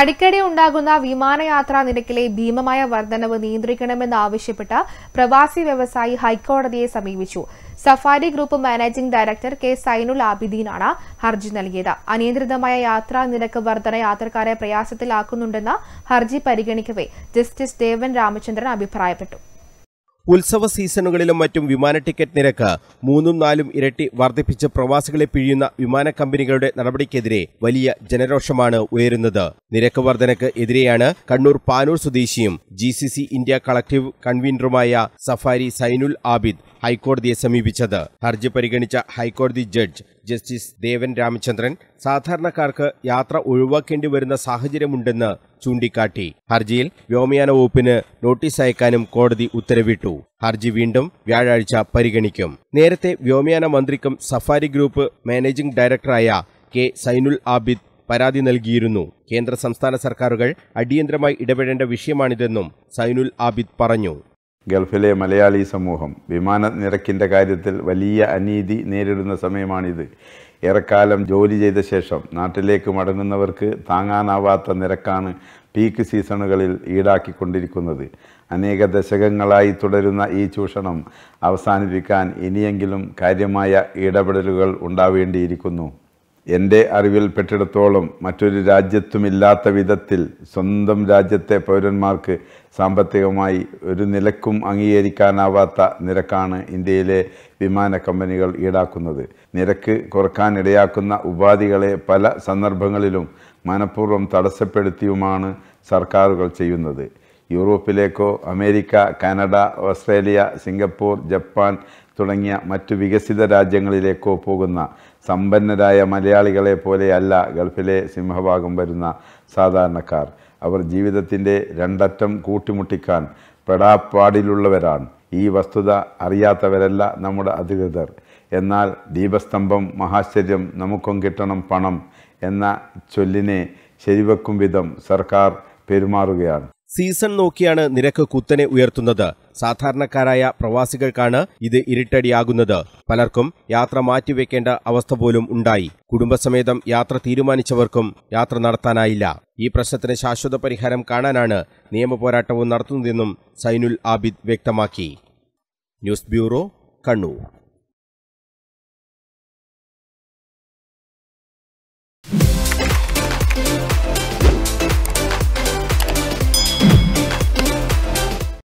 അടിക്കടി ഉണ്ടാകുന്ന വിമാനയാത്രാ നിരക്കിലെ ഭീമമായ വർധനവ് നിയന്ത്രിക്കണമെന്ന് പ്രവാസി വ്യവസായി ഹൈക്കോടതിയെ സമീപിച്ചു Safari group managing director K Zainul ആബിദീനാണ് ഹർജി നൽകിയത് അനിയന്ത്രിതമായ യാത്രാ നിരക്ക് വർധന യാത്രക്കാരെ പ്രയാസത്തിലാക്കുന്നുണ്ടെന്ന ഹർജി പരിഗണിക്കവേ ജസ്റ്റിസ് ദേവൻ രാമചന്ദ്രൻ അഭിപ്രായപ്പെട്ടു ഉത്സവ സീസണുകളിലും മറ്റും വിമാന ടിക്കറ്റ് നിരക്ക് മൂന്നും നാലും ഇരട്ടി വർദ്ധിപ്പിച്ച് പ്രവാസികളെ പിഴിയുന്ന വിമാന കമ്പനികളുടെ നടപടിക്കെതിരെ വലിയ ജനരോഷമാണ് ഉയരുന്നത് നിരക്ക് വർധനക്ക് എതിരെയാണ് കണ്ണൂർ പാനൂർ സ്വദേശിയും ജി ഇന്ത്യ കളക്ടീവ് കൺവീനറുമായ സഫാരി സൈനുൽ ആബിദ് ഹൈക്കോടതിയെ സമീപിച്ചത് ഹർജി പരിഗണിച്ച ഹൈക്കോടതി ജഡ്ജ് ജസ്റ്റിസ് ദേവൻ രാമചന്ദ്രൻ സാധാരണക്കാർക്ക് യാത്ര ഒഴിവാക്കേണ്ടി വരുന്ന സാഹചര്യമുണ്ടെന്ന് ചൂണ്ടിക്കാട്ടി ഹർജിയിൽ വ്യോമയാന വകുപ്പിന് നോട്ടീസ് അയക്കാനും കോടതി ഉത്തരവിട്ടു ഹർജി വീണ്ടും വ്യാഴാഴ്ച പരിഗണിക്കും നേരത്തെ വ്യോമയാന മന്ത്രിക്കും സഫാരി ഗ്രൂപ്പ് മാനേജിംഗ് ഡയറക്ടറായ കെ സൈനുൽ ആബിദ് പരാതി നൽകിയിരുന്നു കേന്ദ്ര സംസ്ഥാന സർക്കാരുകൾ അടിയന്തരമായി ഇടപെടേണ്ട വിഷയമാണിതെന്നും സൈനുൽ ആബിദ് പറഞ്ഞു ഗൾഫിലെ മലയാളി സമൂഹം വിമാന നിരക്കിൻ്റെ കാര്യത്തിൽ വലിയ അനീതി നേരിടുന്ന സമയമാണിത് ഏറെക്കാലം ജോലി ചെയ്ത ശേഷം നാട്ടിലേക്ക് മടങ്ങുന്നവർക്ക് താങ്ങാനാവാത്ത നിരക്കാണ് പീക്ക് സീസണുകളിൽ ഈടാക്കിക്കൊണ്ടിരിക്കുന്നത് അനേക ദശകങ്ങളായി തുടരുന്ന ഈ ചൂഷണം അവസാനിപ്പിക്കാൻ ഇനിയെങ്കിലും കാര്യമായ ഇടപെടലുകൾ ഉണ്ടാവേണ്ടിയിരിക്കുന്നു എൻ്റെ പെട്ടിടത്തോളം മറ്റൊരു രാജ്യത്തുമില്ലാത്ത വിധത്തിൽ സ്വന്തം രാജ്യത്തെ പൗരന്മാർക്ക് സാമ്പത്തികമായി ഒരു നിലക്കും അംഗീകരിക്കാനാവാത്ത നിരക്കാണ് ഇന്ത്യയിലെ വിമാന കമ്പനികൾ ഈടാക്കുന്നത് നിരക്ക് കുറക്കാനിടയാക്കുന്ന ഉപാധികളെ പല സന്ദർഭങ്ങളിലും മനഃപൂർവ്വം തടസ്സപ്പെടുത്തിയുമാണ് സർക്കാരുകൾ ചെയ്യുന്നത് യൂറോപ്പിലേക്കോ America Canada Australia Singapore Japan തുടങ്ങിയ മറ്റു വികസിത രാജ്യങ്ങളിലേക്കോ പോകുന്ന സമ്പന്നരായ മലയാളികളെ പോലെയല്ല ഗൾഫിലെ സിംഹഭാഗം വരുന്ന സാധാരണക്കാർ അവർ ജീവിതത്തിൻ്റെ രണ്ടറ്റം കൂട്ടിമുട്ടിക്കാൻ പെടാപ്പാടിലുള്ളവരാണ് ഈ വസ്തുത അറിയാത്തവരല്ല നമ്മുടെ അധികൃതർ എന്നാൽ ദീപസ്തംഭം മഹാശ്ചര്യം നമുക്കും കിട്ടണം പണം എന്ന ചൊല്ലിനെ ശരിവെക്കും വിധം സർക്കാർ പെരുമാറുകയാണ് സീസൺ നോക്കിയാണ് നിരക്ക് കുത്തനെ ഉയർത്തുന്നത് സാധാരണക്കാരായ പ്രവാസികൾക്കാണ് ഇത് ഇരുട്ടടിയാകുന്നത് പലർക്കും യാത്ര മാറ്റിവെക്കേണ്ട അവസ്ഥ പോലും ഉണ്ടായി കുടുംബസമേതം യാത്ര തീരുമാനിച്ചവർക്കും യാത്ര നടത്താനായില്ല ഈ പ്രശ്നത്തിന് ശാശ്വത പരിഹാരം കാണാനാണ് നിയമപോരാട്ടവും നടത്തുന്നതെന്നും സൈനുൽ ആബിദ് വ്യക്തമാക്കി ന്യൂസ് ബ്യൂറോ കണ്ണൂർ